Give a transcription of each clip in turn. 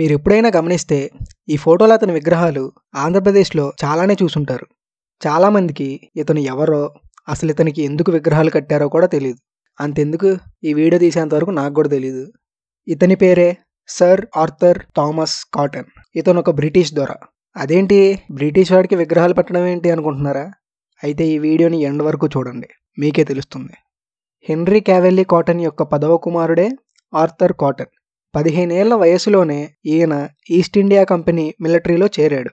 మీరు ఎప్పుడైనా గమనిస్తే ఈ ఫోటోలో అతని విగ్రహాలు ఆంధ్రప్రదేశ్లో చాలానే చూసుంటారు చాలామందికి ఇతను ఎవరో అసలు ఇతనికి ఎందుకు విగ్రహాలు కట్టారో కూడా తెలియదు అంతెందుకు ఈ వీడియో తీసేంత వరకు నాకు కూడా తెలియదు ఇతని పేరే సర్ ఆర్థర్ థామస్ కాటన్ ఇతను ఒక బ్రిటిష్ దొర అదేంటి బ్రిటిష్ వాడికి విగ్రహాలు పెట్టడం ఏంటి అనుకుంటున్నారా అయితే ఈ వీడియోని ఎండ్ వరకు చూడండి మీకే తెలుస్తుంది హెన్రీ క్యావెల్లీ కాటన్ యొక్క పదవ కుమారుడే ఆర్థర్ కాటన్ పదిహేనేళ్ల వయసులోనే ఈయన ఈస్ట్ ఇండియా కంపెనీ మిలిటరీలో చేరాడు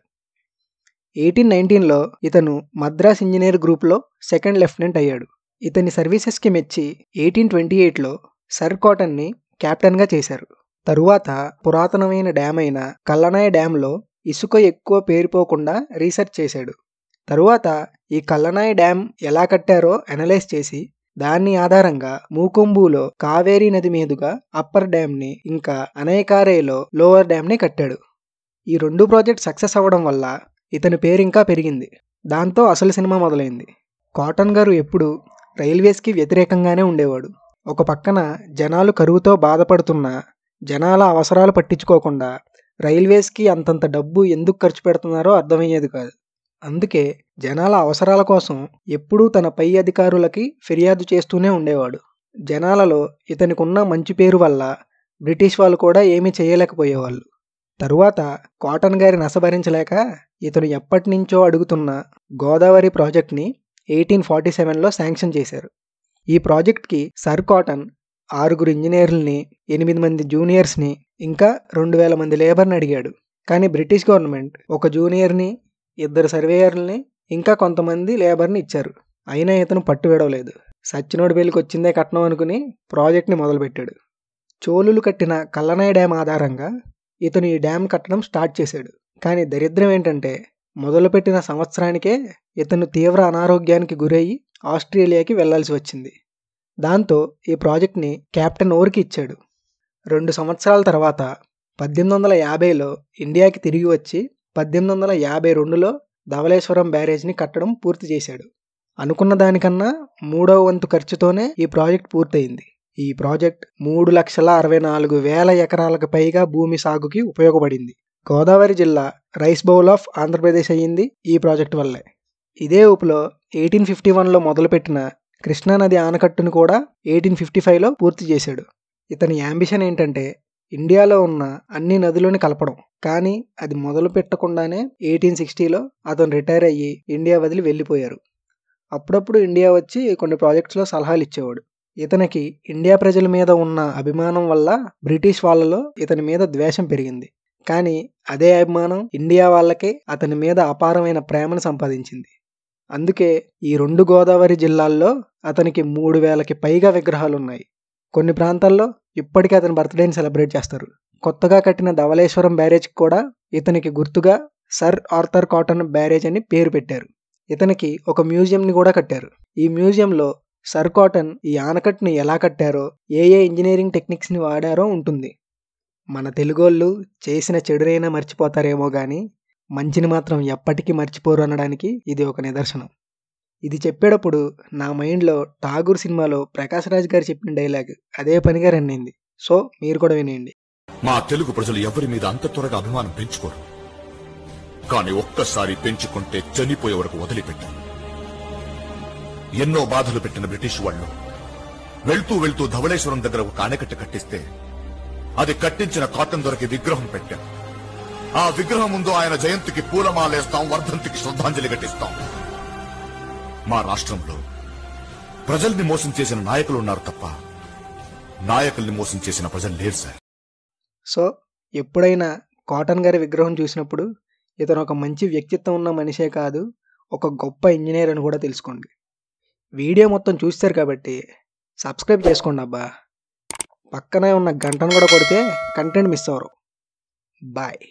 ఎయిటీన్ నైన్టీన్లో ఇతను మద్రాస్ ఇంజనీర్ గ్రూప్లో సెకండ్ లెఫ్టినెంట్ అయ్యాడు ఇతని సర్వీసెస్కి మెచ్చి ఎయిటీన్ ట్వంటీ ఎయిట్లో సర్ కాటన్ని క్యాప్టెన్గా చేశారు తరువాత పురాతనమైన డ్యామ్ అయిన కల్లనాయ డ్యాంలో ఇసుక ఎక్కువ పేరిపోకుండా రీసెర్చ్ చేశాడు తరువాత ఈ కల్లనాయ డ్యామ్ ఎలా కట్టారో అనలైజ్ చేసి దాని ఆధారంగా మూకొంబులో కావేరీ నది మీదుగా అప్పర్ డ్యామ్ని ఇంకా అనేకారేలో లోవర్ డ్యామ్ని కట్టాడు ఈ రెండు ప్రాజెక్ట్ సక్సెస్ అవ్వడం వల్ల ఇతని పేరు ఇంకా పెరిగింది దాంతో అసలు సినిమా మొదలైంది కాటన్ గారు ఎప్పుడు రైల్వేస్కి వ్యతిరేకంగానే ఉండేవాడు ఒక పక్కన జనాలు కరువుతో బాధపడుతున్న జనాల అవసరాలు పట్టించుకోకుండా రైల్వేస్కి అంతంత డబ్బు ఎందుకు ఖర్చు పెడుతున్నారో అర్థమయ్యేది కాదు అందుకే జనాల అవసరాల కోసం ఎప్పుడూ తన పై అధికారులకి ఫిర్యాదు చేస్తూనే ఉండేవాడు జనాలలో ఇతనికున్న మంచి పేరు వల్ల బ్రిటిష్ వాళ్ళు కూడా ఏమీ చేయలేకపోయేవాళ్ళు తరువాత కాటన్ గారి నసభరించలేక ఇతను ఎప్పటి నుంచో అడుగుతున్న గోదావరి ప్రాజెక్ట్ని ఎయిటీన్ ఫార్టీ సెవెన్లో శాంక్షన్ చేశారు ఈ ప్రాజెక్ట్కి సర్ కాటన్ ఆరుగురు ఇంజనీర్లని ఎనిమిది మంది జూనియర్స్ని ఇంకా రెండు వేల మంది లేబర్ని అడిగాడు కానీ బ్రిటిష్ గవర్నమెంట్ ఒక జూనియర్ని ఇద్దరు సర్వేయర్లని ఇంకా కొంతమంది లేబర్ని ఇచ్చారు అయినా ఇతను పట్టు విడవలేదు సచ్చినోడి పెళ్లికి వచ్చిందే కట్నం అనుకుని ప్రాజెక్ట్ని మొదలుపెట్టాడు చోళులు కట్టిన కల్లనాయ డ్యామ్ ఆధారంగా ఇతను ఈ డ్యామ్ కట్టడం స్టార్ట్ చేశాడు కానీ దరిద్రం ఏంటంటే మొదలుపెట్టిన సంవత్సరానికే ఇతను తీవ్ర అనారోగ్యానికి గురయ్యి ఆస్ట్రేలియాకి వెళ్లాల్సి వచ్చింది దాంతో ఈ ప్రాజెక్ట్ని క్యాప్టెన్ ఓర్కి ఇచ్చాడు రెండు సంవత్సరాల తర్వాత పద్దెనిమిది వందల యాభైలో ఇండియాకి తిరిగి వచ్చి పద్దెనిమిది వందల యాభై రెండులో ధవళేశ్వరం బ్యారేజ్ని కట్టడం పూర్తి చేశాడు అనుకున్న దానికన్నా మూడవ వంతు ఖర్చుతోనే ఈ ప్రాజెక్ట్ పూర్తయింది ఈ ప్రాజెక్ట్ మూడు లక్షల అరవై నాలుగు వేల ఎకరాలకు పైగా భూమి సాగుకి ఉపయోగపడింది గోదావరి జిల్లా రైస్ బౌల్ ఆఫ్ ఆంధ్రప్రదేశ్ అయ్యింది ఈ ప్రాజెక్ట్ వల్లే ఇదే ఊపులో ఎయిటీన్ ఫిఫ్టీ వన్లో మొదలుపెట్టిన కృష్ణానది ఆనకట్టును కూడా ఎయిటీన్ ఫిఫ్టీ ఫైవ్లో పూర్తి చేశాడు ఇతని యాంబిషన్ ఏంటంటే ఇండియాలో ఉన్న అన్ని నదులను కలపడం కానీ అది మొదలు పెట్టకుండానే ఎయిటీన్ సిక్స్టీలో అతను రిటైర్ అయ్యి ఇండియా వదిలి వెళ్ళిపోయారు అప్పుడప్పుడు ఇండియా వచ్చి కొన్ని ప్రాజెక్ట్స్లో సలహాలు ఇచ్చేవాడు ఇతనికి ఇండియా ప్రజల మీద ఉన్న అభిమానం వల్ల బ్రిటిష్ వాళ్ళలో ఇతని మీద ద్వేషం పెరిగింది కానీ అదే అభిమానం ఇండియా వాళ్ళకి అతని మీద అపారమైన ప్రేమను సంపాదించింది అందుకే ఈ రెండు గోదావరి జిల్లాల్లో అతనికి మూడు వేలకి పైగా విగ్రహాలు ఉన్నాయి కొన్ని ప్రాంతాల్లో ఇప్పటికీ అతని బర్త్డేని సెలబ్రేట్ చేస్తారు కొత్తగా కట్టిన ధవలేశ్వరం బ్యారేజ్కి కూడా ఇతనికి గుర్తుగా సర్ ఆర్థర్ కాటన్ బ్యారేజ్ అని పేరు పెట్టారు ఇతనికి ఒక మ్యూజియంని కూడా కట్టారు ఈ మ్యూజియంలో సర్ కాటన్ ఈ ఆనకట్టును ఎలా కట్టారో ఏ ఏ ఇంజనీరింగ్ టెక్నిక్స్ని వాడారో ఉంటుంది మన తెలుగోళ్ళు చేసిన చెడురైనా మర్చిపోతారేమో కానీ మంచిని మాత్రం ఎప్పటికీ మర్చిపోరు అనడానికి ఇది ఒక నిదర్శనం ఇది చెప్పేటప్పుడు నా మైండ్లో ఠాగూర్ సినిమాలో ప్రకాశ్ రాజ్ గారు చెప్పిన డైలాగ్ అదే పనిగా రన్నింది అయింది సో మీరు కూడా వినేయండి మా తెలుగు ప్రజలు ఎవరి మీద అంత త్వరగా అభిమానం పెంచుకోరు కానీ ఒక్కసారి పెంచుకుంటే చనిపోయే వరకు వదిలిపెట్టారు ఎన్నో బాధలు పెట్టిన బ్రిటిష్ వాళ్ళు వెళ్తూ వెళ్తూ ధవళేశ్వరం దగ్గర ఒక ఆనకట్ట కట్టిస్తే అది కట్టించిన కాటన్ దొరికి విగ్రహం పెట్టాం ఆ విగ్రహం ముందు ఆయన జయంతికి పూలమాలేస్తాం వర్ధంతికి శ్రద్ధాంజలి ఘటిస్తాం మా రాష్ట్రంలో ప్రజల్ని మోసం చేసిన నాయకులు ఉన్నారు తప్ప నాయకుల్ని మోసం చేసిన ప్రజలు లేరు సార్ సో ఎప్పుడైనా కాటన్ గారి విగ్రహం చూసినప్పుడు ఇతను ఒక మంచి వ్యక్తిత్వం ఉన్న మనిషే కాదు ఒక గొప్ప ఇంజనీర్ అని కూడా తెలుసుకోండి వీడియో మొత్తం చూస్తారు కాబట్టి సబ్స్క్రైబ్ చేసుకోండి అబ్బా పక్కనే ఉన్న గంటను కూడా కొడితే కంటెంట్ మిస్ అవ్వరు బాయ్